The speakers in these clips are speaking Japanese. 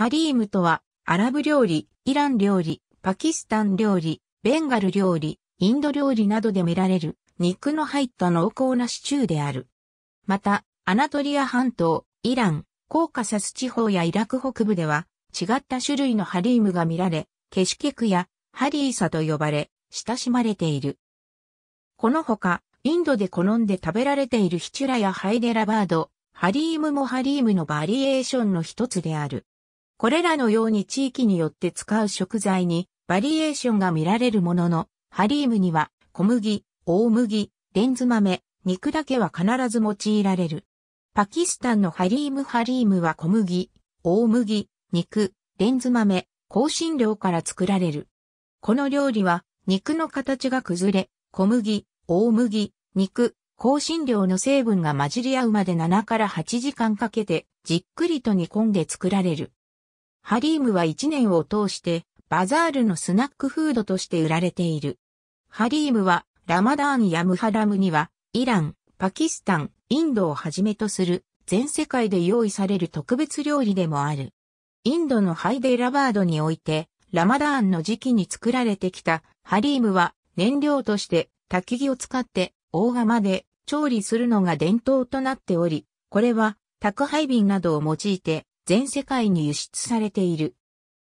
ハリームとは、アラブ料理、イラン料理、パキスタン料理、ベンガル料理、インド料理などで見られる、肉の入った濃厚なシチューである。また、アナトリア半島、イラン、コーカサス地方やイラク北部では、違った種類のハリームが見られ、ケシケクやハリーサと呼ばれ、親しまれている。このほか、インドで好んで食べられているヒチュラやハイデラバード、ハリームもハリームのバリエーションの一つである。これらのように地域によって使う食材にバリエーションが見られるものの、ハリームには小麦、大麦、レンズ豆、肉だけは必ず用いられる。パキスタンのハリームハリームは小麦、大麦、肉、レンズ豆、香辛料から作られる。この料理は肉の形が崩れ、小麦、大麦、肉、香辛料の成分が混じり合うまで7から8時間かけてじっくりと煮込んで作られる。ハリームは1年を通してバザールのスナックフードとして売られている。ハリームはラマダーンやムハラムにはイラン、パキスタン、インドをはじめとする全世界で用意される特別料理でもある。インドのハイデラバードにおいてラマダーンの時期に作られてきたハリームは燃料として焚き木を使って大釜で調理するのが伝統となっており、これは宅配便などを用いて全世界に輸出されている。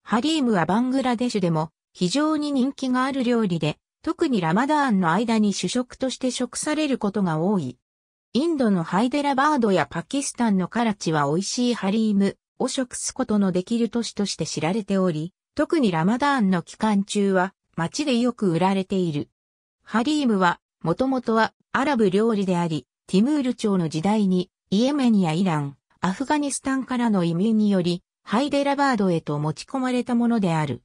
ハリームはバングラデシュでも非常に人気がある料理で、特にラマダーンの間に主食として食されることが多い。インドのハイデラバードやパキスタンのカラチは美味しいハリームを食すことのできる都市として知られており、特にラマダーンの期間中は街でよく売られている。ハリームはもともとはアラブ料理であり、ティムール朝の時代にイエメンやイラン、アフガニスタンからの移民により、ハイデラバードへと持ち込まれたものである。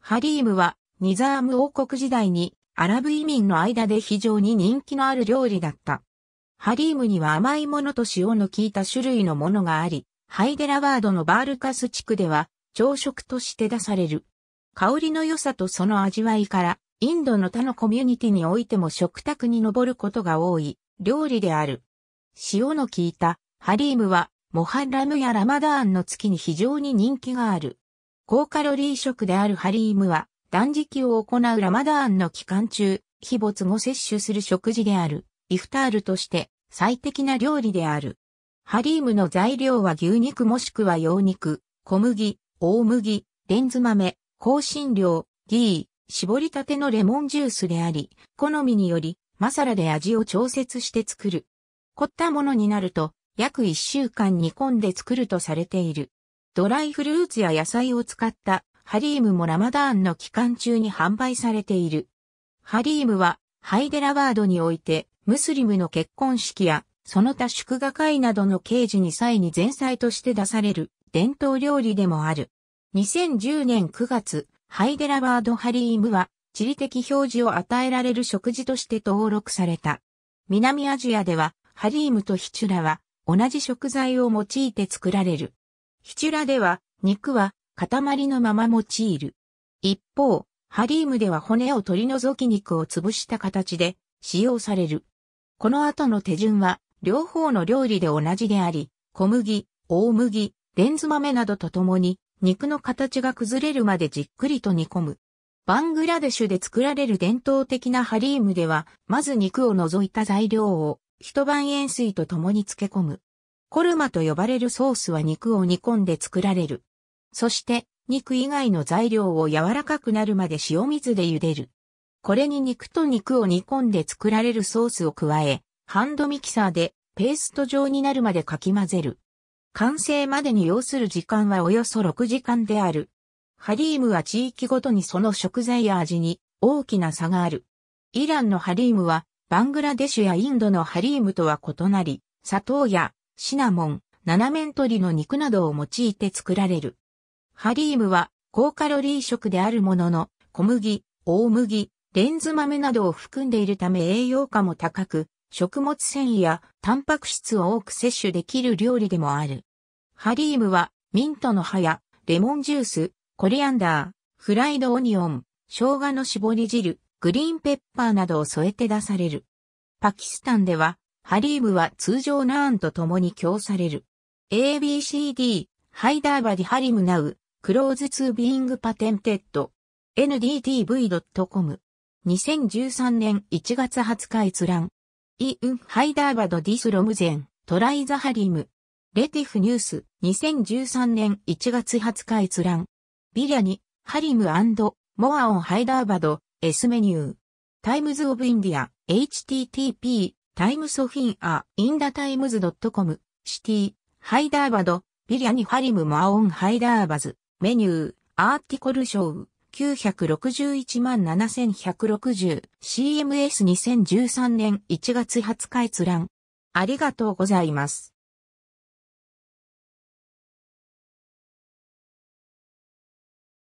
ハリームは、ニザーム王国時代に、アラブ移民の間で非常に人気のある料理だった。ハリームには甘いものと塩の効いた種類のものがあり、ハイデラバードのバールカス地区では、朝食として出される。香りの良さとその味わいから、インドの他のコミュニティにおいても食卓に上ることが多い料理である。塩の効いたハリームはモハラムやラマダーンの月に非常に人気がある。高カロリー食であるハリームは、断食を行うラマダーンの期間中、非没後摂取する食事である、イフタールとして最適な料理である。ハリームの材料は牛肉もしくは羊肉、小麦、大麦、レンズ豆、香辛料、ギー、絞りたてのレモンジュースであり、好みにより、マサラで味を調節して作る。凝ったものになると、約1週間煮込んで作るとされている。ドライフルーツや野菜を使ったハリームもラマダーンの期間中に販売されている。ハリームはハイデラバードにおいてムスリムの結婚式やその他祝賀会などの刑事に際に前菜として出される伝統料理でもある。2010年9月、ハイデラバードハリームは地理的表示を与えられる食事として登録された。南アジアではハリームとヒチュラは同じ食材を用いて作られる。ヒチュラでは、肉は塊のまま用いる。一方、ハリームでは骨を取り除き肉を潰した形で使用される。この後の手順は、両方の料理で同じであり、小麦、大麦、レンズ豆などとともに、肉の形が崩れるまでじっくりと煮込む。バングラデシュで作られる伝統的なハリームでは、まず肉を除いた材料を一晩塩水と共に漬け込む。コルマと呼ばれるソースは肉を煮込んで作られる。そして、肉以外の材料を柔らかくなるまで塩水で茹でる。これに肉と肉を煮込んで作られるソースを加え、ハンドミキサーでペースト状になるまでかき混ぜる。完成までに要する時間はおよそ6時間である。ハリームは地域ごとにその食材や味に大きな差がある。イランのハリームはバングラデシュやインドのハリームとは異なり、砂糖やシナモン、七面鳥の肉などを用いて作られる。ハリームは高カロリー食であるものの、小麦、大麦、レンズ豆などを含んでいるため栄養価も高く、食物繊維やタンパク質を多く摂取できる料理でもある。ハリームはミントの葉やレモンジュース、コリアンダー、フライドオニオン、生姜の絞り汁、グリーンペッパーなどを添えて出される。パキスタンでは、ハリーブは通常ナーンと共に供される。ABCD、ハイダーバディハリムナウ、クローズツービーングパテンテッド、ndtv.com。2013年1月20日閲覧。イウン・ハイダーバド・ディス・ロムゼン、トライ・ザ・ハリム。レティフニュース、2013年1月20日閲覧。ビリャニ、ハリムモアオン・ハイダーバド、S メニュー。タイムズオブインディア、http、タイムソフィンア、インダタイムズ .com、シティ、ハイダーバド、ビリアニハリムマオンハイダーバズ、メニュー、アーティコルショ賞、9617160、CMS2013 年1月20日閲覧。ありがとうございます。